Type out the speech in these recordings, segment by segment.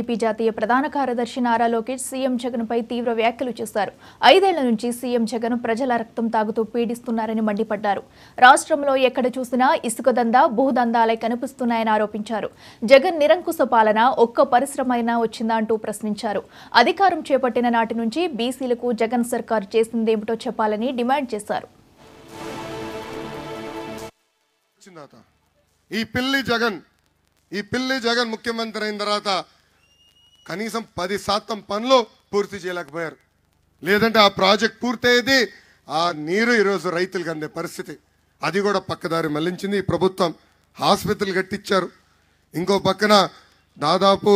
AP జాతీయ ప్రధాన కార్యదర్శి నారా లోకేష్ సీఎం జగన్పై తీవ్ర వ్యాఖ్యలు చేశారు ఐదేళ్ల నుంచి సీఎం జగన్ ప్రజల రక్తం తాగుతూ పీడిస్తున్నారని మండిపడ్డారు రాష్ట్రంలో ఎక్కడ చూసినా ఇసుక దంద భూదందాలే కనిపిస్తున్నాయని ఆరోపించారు జగన్ నిరంకుశ పాలన ఒక్క పరిశ్రమ వచ్చిందా అంటూ ప్రశ్నించారు అధికారం చేపట్టిన నాటి నుంచి బీసీలకు జగన్ సర్కారు చేసిందేమిటో చెప్పాలని డిమాండ్ చేశారు ఈ పిల్లి జగన్ ఈ పిల్లి జగన్ ముఖ్యమంత్రి అయిన తర్వాత కనీసం పది శాతం పనులు పూర్తి చేయలేకపోయారు లేదంటే ఆ ప్రాజెక్ట్ పూర్తయ్యేది ఆ నీరు ఈరోజు రైతులకు అందే పరిస్థితి అది కూడా పక్కదారి మళ్లించింది ఈ ప్రభుత్వం హాస్పిటల్ కట్టించారు ఇంకో పక్కన దాదాపు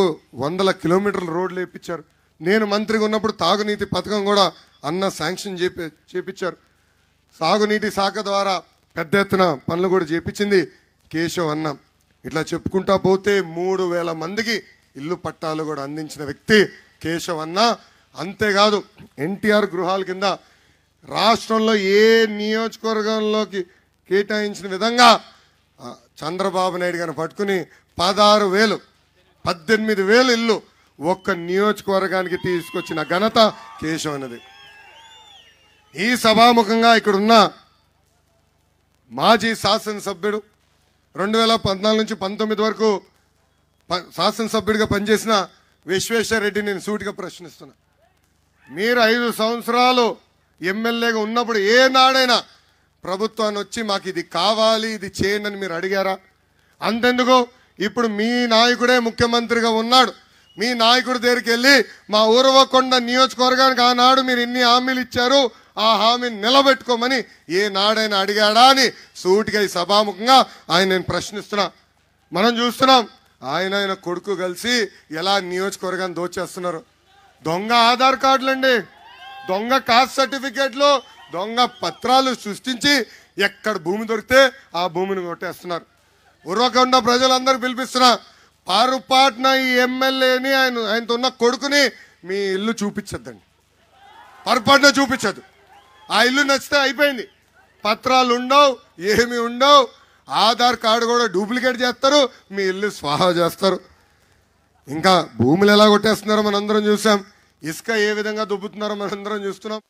వందల కిలోమీటర్ల రోడ్లు వేయించారు నేను మంత్రిగా ఉన్నప్పుడు తాగునీటి పథకం కూడా అన్న శాంక్షన్ చేపి చేపించారు సాగునీటి శాఖ ద్వారా పెద్ద ఎత్తున పనులు కూడా చేపించింది కేశవ్ అన్న ఇట్లా చెప్పుకుంటా పోతే మూడు వేల మందికి ఇల్లు పట్టాలు కూడా అందించిన వ్యక్తి కేశవ్ అన్న అంతేకాదు ఎన్టీఆర్ గృహాల కింద రాష్ట్రంలో ఏ నియోజకవర్గంలోకి కేటాయించిన విధంగా చంద్రబాబు నాయుడు గారిని పట్టుకుని పదహారు వేలు పద్దెనిమిది వేలు ఇల్లు ఒక్క నియోజకవర్గానికి తీసుకొచ్చిన ఘనత కేశవ్ అన్నది ఈ సభాముఖంగా ఇక్కడున్న మాజీ శాసనసభ్యుడు రెండు వేల పద్నాలుగు నుంచి పంతొమ్మిది వరకు శాసనసభ్యుడిగా పనిచేసిన విశ్వేశ్వరరెడ్డి నేను సూటిగా ప్రశ్నిస్తున్నా మీరు ఐదు సంవత్సరాలు ఎమ్మెల్యేగా ఉన్నప్పుడు ఏ నాడైనా ప్రభుత్వాన్ని వచ్చి మాకు ఇది కావాలి ఇది చేయండి అని మీరు అడిగారా అంతెందుకు ఇప్పుడు మీ నాయకుడే ముఖ్యమంత్రిగా ఉన్నాడు మీ నాయకుడి దగ్గరికి వెళ్ళి మా ఊరవకొండ నియోజకవర్గానికి ఆనాడు మీరు ఇన్ని హామీలు ఇచ్చారు ఆ హామీని నిలబెట్టుకోమని ఏ నాడైనా అడిగాడా అని సూటిగా ఈ సభాముఖంగా ఆయన నేను ప్రశ్నిస్తున్నా మనం చూస్తున్నాం ఆయన ఆయన కొడుకు కలిసి ఎలా నియోజకవర్గాన్ని దోచేస్తున్నారు దొంగ ఆధార్ కార్డులండి దొంగ కాస్ట్ సర్టిఫికేట్లు దొంగ పత్రాలు సృష్టించి ఎక్కడ భూమి దొరికితే ఆ భూమిని కొట్టేస్తున్నారు ఉర్వక ప్రజలందరూ పిలిపిస్తున్నా పారుపాటున ఈ ఎమ్మెల్యేని ఆయన ఆయనతో ఉన్న కొడుకుని మీ ఇల్లు చూపించద్దండి పొరపాటున చూపించదు ఆ ఇల్లు నచ్చితే అయిపోయింది పత్రాలు ఉండవు ఏమి ఉండవు ఆధార్ కార్డు కూడా డూప్లికేట్ చేస్తారు మీ ఇల్లు స్వాహ చేస్తారు ఇంకా భూములు ఎలా కొట్టేస్తున్నారో మనందరం చూసాం ఇసుక ఏ విధంగా దుబ్బుతున్నారో మనందరం చూస్తున్నాం